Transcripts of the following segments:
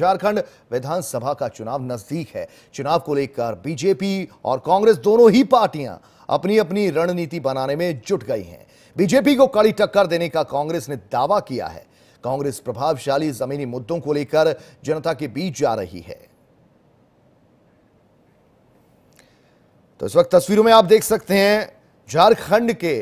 झारखंड विधानसभा का चुनाव नजदीक है चुनाव को लेकर बीजेपी और कांग्रेस दोनों ही पार्टियां अपनी अपनी रणनीति बनाने में जुट गई हैं बीजेपी को कड़ी टक्कर देने का कांग्रेस ने दावा किया है कांग्रेस प्रभावशाली जमीनी मुद्दों को लेकर जनता के बीच जा रही है तो इस वक्त तस्वीरों में आप देख सकते हैं झारखंड के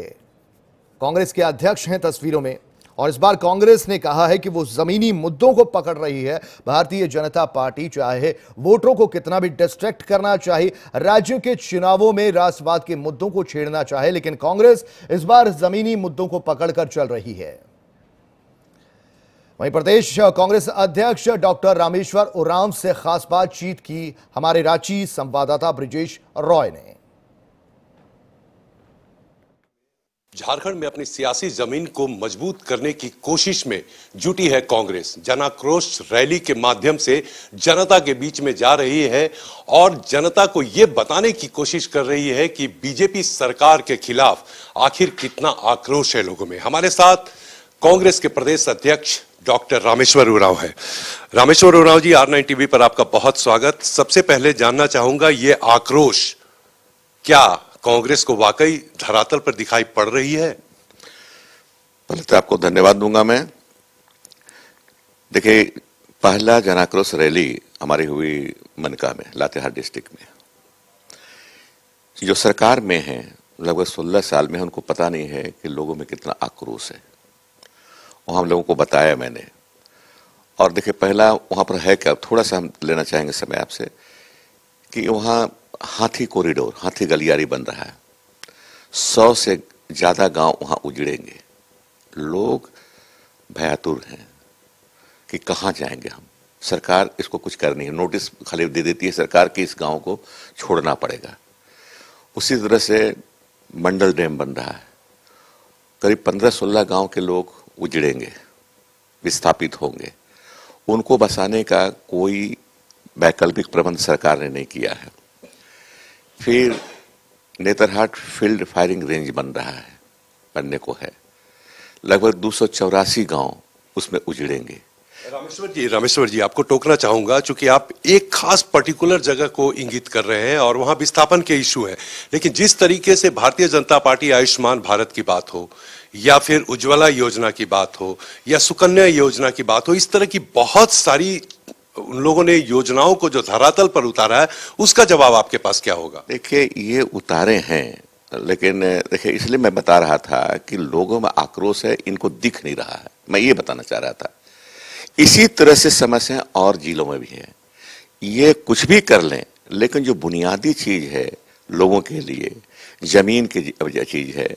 कांग्रेस के अध्यक्ष हैं तस्वीरों में और इस बार कांग्रेस ने कहा है कि वो जमीनी मुद्दों को पकड़ रही है भारतीय जनता पार्टी चाहे वोटरों को कितना भी डिस्ट्रैक्ट करना चाहिए राज्यों के चुनावों में राष्ट्रवाद के मुद्दों को छेड़ना चाहे लेकिन कांग्रेस इस बार जमीनी मुद्दों को पकड़कर चल रही है वहीं प्रदेश कांग्रेस अध्यक्ष डॉक्टर रामेश्वर उराम से खास बातचीत की हमारे रांची संवाददाता ब्रिजेश रॉय ने झारखंड में अपनी सियासी जमीन को मजबूत करने की कोशिश में जुटी है कांग्रेस जनाक्रोश रैली के माध्यम से जनता के बीच में जा रही है और जनता को ये बताने की कोशिश कर रही है कि बीजेपी सरकार के खिलाफ आखिर कितना आक्रोश है लोगों में हमारे साथ कांग्रेस के प्रदेश अध्यक्ष डॉक्टर रामेश्वर उराव है Rameshwar Oraon ji R nine TV पर आपका बहुत स्वागत सबसे पहले जानना चाहूंगा ये आक्रोश क्या कांग्रेस को वाकई धरातल पर दिखाई पड़ रही है पहले तो आपको धन्यवाद दूंगा मैं देखिए पहला जनाक्रोश रैली हमारी हुई मनका में लातेहार डिस्ट्रिक्ट में जो सरकार में है लगभग सोलह साल में उनको पता नहीं है कि लोगों में कितना आक्रोश है और हम लोगों को बताया मैंने और देखिए पहला वहाँ पर है क्या थोड़ा सा हम लेना चाहेंगे समय आपसे कि वहाँ हाथी कॉरिडोर हाथी गलियारी बन रहा है सौ से ज़्यादा गांव वहां उजड़ेंगे लोग भयातुर हैं कि कहाँ जाएंगे हम सरकार इसको कुछ करनी है नोटिस खाली दे देती है सरकार के इस गांव को छोड़ना पड़ेगा उसी तरह से मंडल डैम बन रहा है करीब पंद्रह सोलह गांव के लोग उजड़ेंगे विस्थापित होंगे उनको बसाने का कोई वैकल्पिक प्रबंध सरकार ने नहीं किया है फिर नेतरहाट फील्ड फायरिंग रेंज बन रहा है बनने को है लगभग दो सौ चौरासी गाँव उसमें उजड़ेंगे रामेश्वर जी रामेश्वर जी आपको टोकना चाहूंगा क्योंकि आप एक खास पर्टिकुलर जगह को इंगित कर रहे हैं और वहां विस्थापन के इशू है लेकिन जिस तरीके से भारतीय जनता पार्टी आयुष्मान भारत की बात हो या फिर उज्ज्वला योजना की बात हो या सुकन्या योजना की बात हो इस तरह की बहुत सारी उन लोगों ने योजनाओं को जो धरातल पर उतारा है उसका जवाब आपके पास क्या होगा देखिए ये उतारे हैं लेकिन देखिए इसलिए मैं बता रहा था कि लोगों में आक्रोश है इनको दिख नहीं रहा है मैं ये बताना चाह रहा था इसी तरह से समस्या और जिलों में भी है ये कुछ भी कर लें लेकिन जो बुनियादी चीज़ है लोगों के लिए ज़मीन की चीज़ है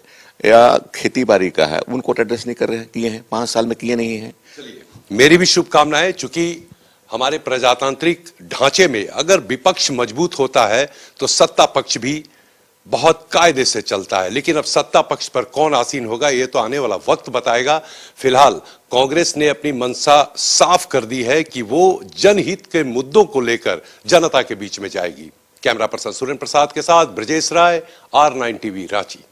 या खेती बाड़ी का है उनको एड्रेस नहीं कर रहे किए हैं पांच साल में किए नहीं है मेरी भी शुभकामनाएं चूंकि हमारे प्रजातांत्रिक ढांचे में अगर विपक्ष मजबूत होता है तो सत्ता पक्ष भी बहुत कायदे से चलता है लेकिन अब सत्ता पक्ष पर कौन आसीन होगा ये तो आने वाला वक्त बताएगा फिलहाल कांग्रेस ने अपनी मनसा साफ कर दी है कि वो जनहित के मुद्दों को लेकर जनता के बीच में जाएगी कैमरा पर्सन सुरेंद्र प्रसाद के साथ Brajesh Rai R nine TV Ranchi